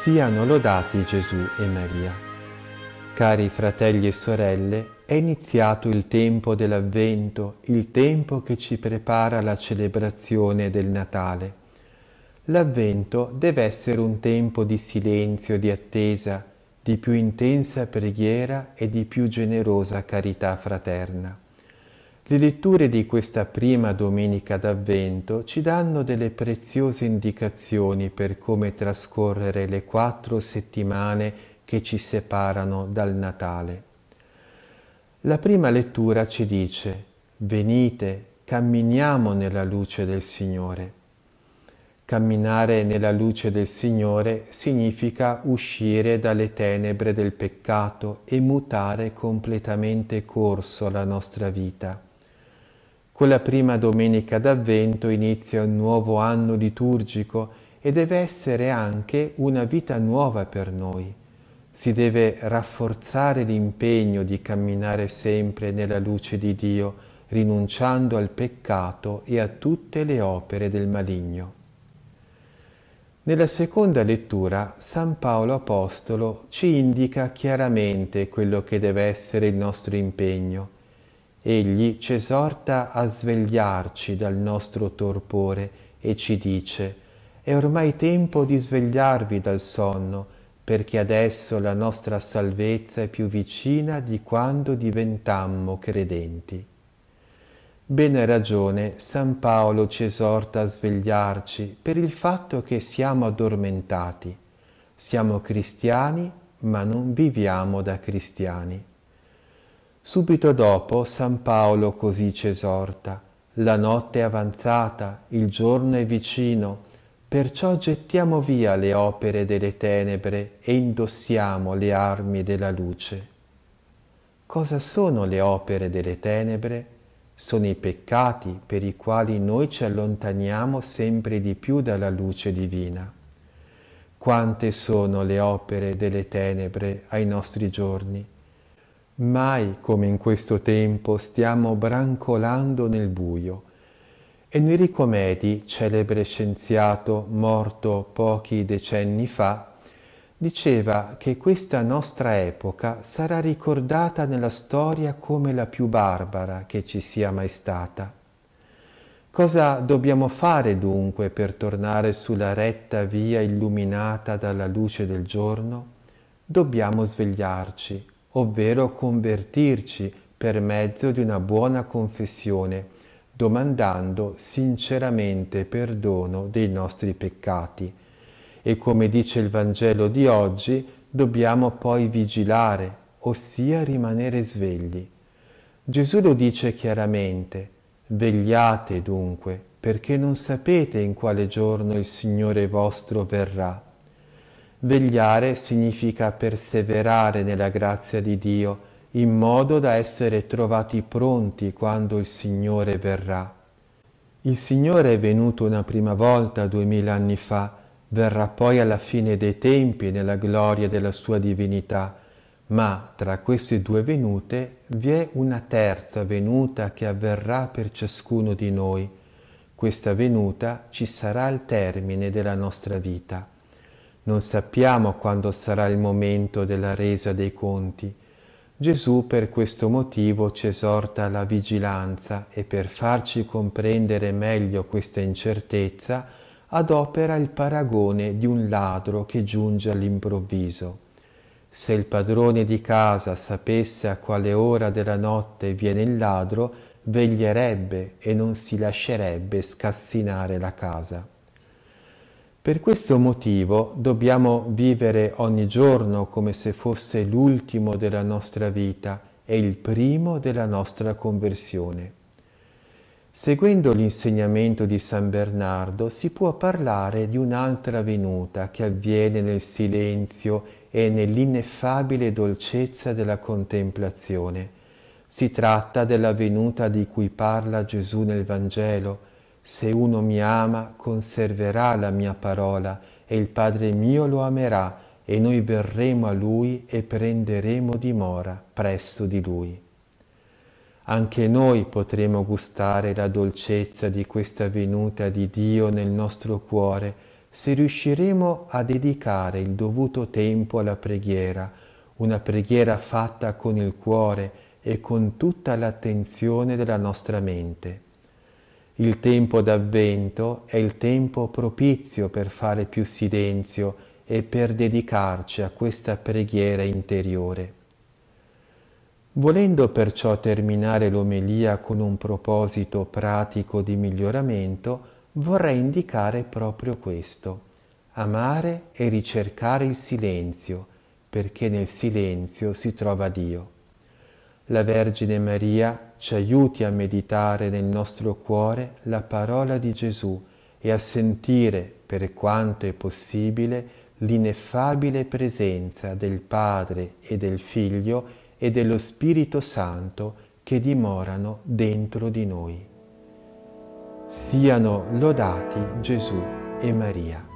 Siano lodati Gesù e Maria. Cari fratelli e sorelle, è iniziato il tempo dell'Avvento, il tempo che ci prepara la celebrazione del Natale. L'Avvento deve essere un tempo di silenzio, di attesa, di più intensa preghiera e di più generosa carità fraterna. Le letture di questa prima domenica d'avvento ci danno delle preziose indicazioni per come trascorrere le quattro settimane che ci separano dal Natale. La prima lettura ci dice, venite, camminiamo nella luce del Signore. Camminare nella luce del Signore significa uscire dalle tenebre del peccato e mutare completamente corso la nostra vita. Con la prima domenica d'avvento inizia un nuovo anno liturgico e deve essere anche una vita nuova per noi. Si deve rafforzare l'impegno di camminare sempre nella luce di Dio, rinunciando al peccato e a tutte le opere del maligno. Nella seconda lettura San Paolo Apostolo ci indica chiaramente quello che deve essere il nostro impegno Egli ci esorta a svegliarci dal nostro torpore e ci dice è ormai tempo di svegliarvi dal sonno, perché adesso la nostra salvezza è più vicina di quando diventammo credenti. Bene ragione San Paolo ci esorta a svegliarci per il fatto che siamo addormentati. Siamo cristiani, ma non viviamo da cristiani. Subito dopo San Paolo così ci esorta. La notte è avanzata, il giorno è vicino, perciò gettiamo via le opere delle tenebre e indossiamo le armi della luce. Cosa sono le opere delle tenebre? Sono i peccati per i quali noi ci allontaniamo sempre di più dalla luce divina. Quante sono le opere delle tenebre ai nostri giorni? Mai come in questo tempo stiamo brancolando nel buio. Enrico Medi, celebre scienziato morto pochi decenni fa, diceva che questa nostra epoca sarà ricordata nella storia come la più barbara che ci sia mai stata. Cosa dobbiamo fare dunque per tornare sulla retta via illuminata dalla luce del giorno? Dobbiamo svegliarci, ovvero convertirci per mezzo di una buona confessione, domandando sinceramente perdono dei nostri peccati. E come dice il Vangelo di oggi, dobbiamo poi vigilare, ossia rimanere svegli. Gesù lo dice chiaramente, vegliate dunque, perché non sapete in quale giorno il Signore vostro verrà. Vegliare significa perseverare nella grazia di Dio, in modo da essere trovati pronti quando il Signore verrà. Il Signore è venuto una prima volta duemila anni fa, verrà poi alla fine dei tempi nella gloria della sua divinità, ma tra queste due venute vi è una terza venuta che avverrà per ciascuno di noi. Questa venuta ci sarà al termine della nostra vita. Non sappiamo quando sarà il momento della resa dei conti. Gesù per questo motivo ci esorta alla vigilanza e per farci comprendere meglio questa incertezza adopera il paragone di un ladro che giunge all'improvviso. Se il padrone di casa sapesse a quale ora della notte viene il ladro, veglierebbe e non si lascerebbe scassinare la casa. Per questo motivo dobbiamo vivere ogni giorno come se fosse l'ultimo della nostra vita e il primo della nostra conversione. Seguendo l'insegnamento di San Bernardo si può parlare di un'altra venuta che avviene nel silenzio e nell'ineffabile dolcezza della contemplazione. Si tratta della venuta di cui parla Gesù nel Vangelo, se uno mi ama, conserverà la mia parola, e il Padre mio lo amerà, e noi verremo a lui e prenderemo dimora presso di lui. Anche noi potremo gustare la dolcezza di questa venuta di Dio nel nostro cuore, se riusciremo a dedicare il dovuto tempo alla preghiera, una preghiera fatta con il cuore e con tutta l'attenzione della nostra mente. Il tempo d'avvento è il tempo propizio per fare più silenzio e per dedicarci a questa preghiera interiore. Volendo perciò terminare l'omelia con un proposito pratico di miglioramento, vorrei indicare proprio questo, amare e ricercare il silenzio, perché nel silenzio si trova Dio. La Vergine Maria ci aiuti a meditare nel nostro cuore la parola di Gesù e a sentire, per quanto è possibile, l'ineffabile presenza del Padre e del Figlio e dello Spirito Santo che dimorano dentro di noi. Siano lodati Gesù e Maria.